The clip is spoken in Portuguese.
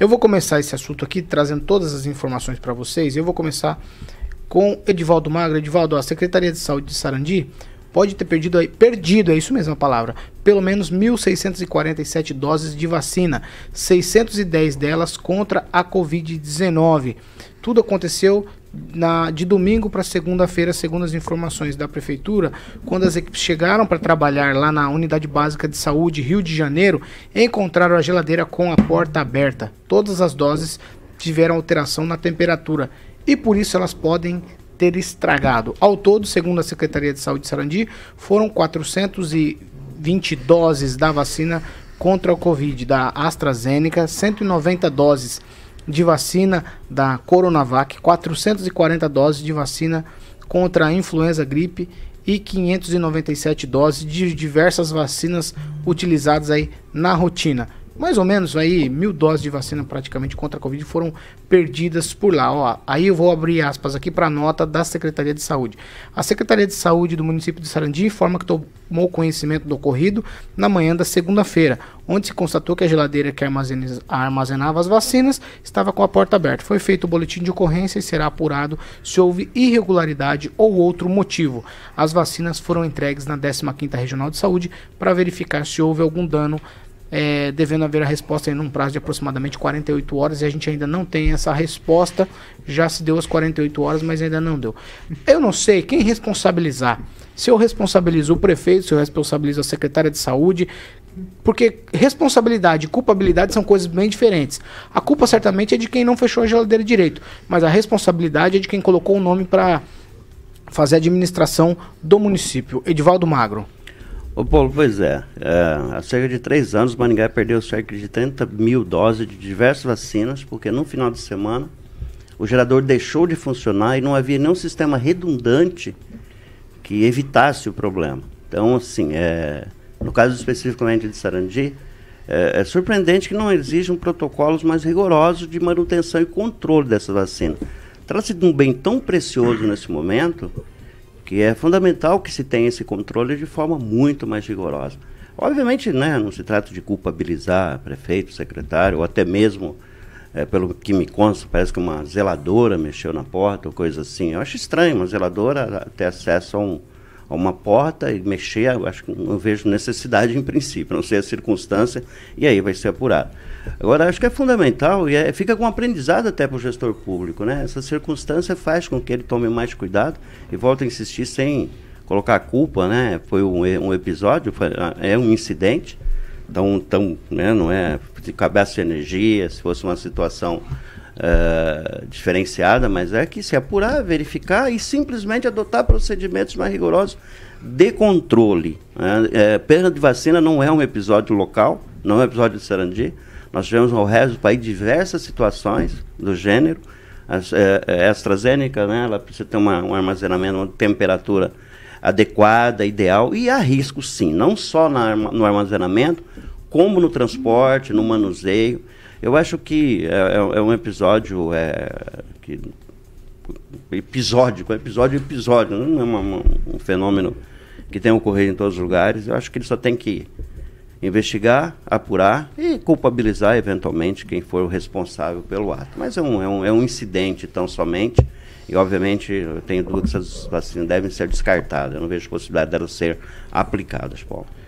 Eu vou começar esse assunto aqui trazendo todas as informações para vocês. Eu vou começar com Edivaldo Magro. Edivaldo, a Secretaria de Saúde de Sarandi pode ter perdido, aí, perdido, é isso mesmo a palavra, pelo menos 1.647 doses de vacina, 610 delas contra a Covid-19. Tudo aconteceu na, de domingo para segunda-feira, segundo as informações da prefeitura, quando as equipes chegaram para trabalhar lá na Unidade Básica de Saúde Rio de Janeiro, encontraram a geladeira com a porta aberta. Todas as doses tiveram alteração na temperatura e por isso elas podem ter estragado. Ao todo, segundo a Secretaria de Saúde de Sarandi, foram 420 doses da vacina contra o Covid da AstraZeneca, 190 doses de vacina da Coronavac, 440 doses de vacina contra a influenza gripe e 597 doses de diversas vacinas utilizadas aí na rotina mais ou menos aí mil doses de vacina praticamente contra a Covid foram perdidas por lá. Ó, aí eu vou abrir aspas aqui para a nota da Secretaria de Saúde. A Secretaria de Saúde do município de Sarandi informa que tomou conhecimento do ocorrido na manhã da segunda-feira, onde se constatou que a geladeira que armazenava as vacinas estava com a porta aberta. Foi feito o boletim de ocorrência e será apurado se houve irregularidade ou outro motivo. As vacinas foram entregues na 15ª Regional de Saúde para verificar se houve algum dano é, devendo haver a resposta em um prazo de aproximadamente 48 horas e a gente ainda não tem essa resposta. Já se deu as 48 horas, mas ainda não deu. Eu não sei quem responsabilizar. Se eu responsabilizo o prefeito, se eu responsabilizo a secretária de saúde, porque responsabilidade e culpabilidade são coisas bem diferentes. A culpa certamente é de quem não fechou a geladeira direito, mas a responsabilidade é de quem colocou o nome para fazer a administração do município. Edivaldo Magro. Ô Paulo, pois é, é, há cerca de três anos o Maringá perdeu cerca de 30 mil doses de diversas vacinas, porque no final de semana o gerador deixou de funcionar e não havia nenhum sistema redundante que evitasse o problema. Então, assim, é, no caso especificamente de Sarandi, é, é surpreendente que não exijam protocolos mais rigorosos de manutenção e controle dessa vacina. Trata-se de um bem tão precioso nesse momento que é fundamental que se tenha esse controle de forma muito mais rigorosa. Obviamente, né, não se trata de culpabilizar prefeito, secretário, ou até mesmo, é, pelo que me consta, parece que uma zeladora mexeu na porta ou coisa assim. Eu acho estranho uma zeladora ter acesso a um, uma porta e mexer, acho que não vejo necessidade em princípio, não sei a circunstância, e aí vai ser apurado. Agora, acho que é fundamental e é, fica com um aprendizado até para o gestor público, né? Essa circunstância faz com que ele tome mais cuidado e volta a insistir sem colocar a culpa, né? Foi um, um episódio, foi, ah, é um incidente, então, então né, não é de cabeça de energia, se fosse uma situação eh, diferenciada, mas é que se apurar, verificar e simplesmente adotar procedimentos mais rigorosos de controle. Né? Eh, perda de vacina não é um episódio local, não é um episódio de Sarandi. Nós tivemos ao resto do país diversas situações do gênero. As, é, é AstraZeneca, né, ela precisa ter uma, um armazenamento, uma temperatura adequada, ideal, e há risco sim, não só na, no armazenamento, como no transporte, no manuseio. Eu acho que é, é, é um episódio é, que episódico, é episódio episódio, não é uma, uma, um fenômeno que tem ocorrido em todos os lugares. Eu acho que ele só tem que investigar, apurar e culpabilizar eventualmente quem for o responsável pelo ato. Mas é um, é um, é um incidente tão somente. E, obviamente, eu tenho dúvidas que essas vacinas devem ser descartadas. Eu não vejo possibilidade delas ser aplicadas, Paulo.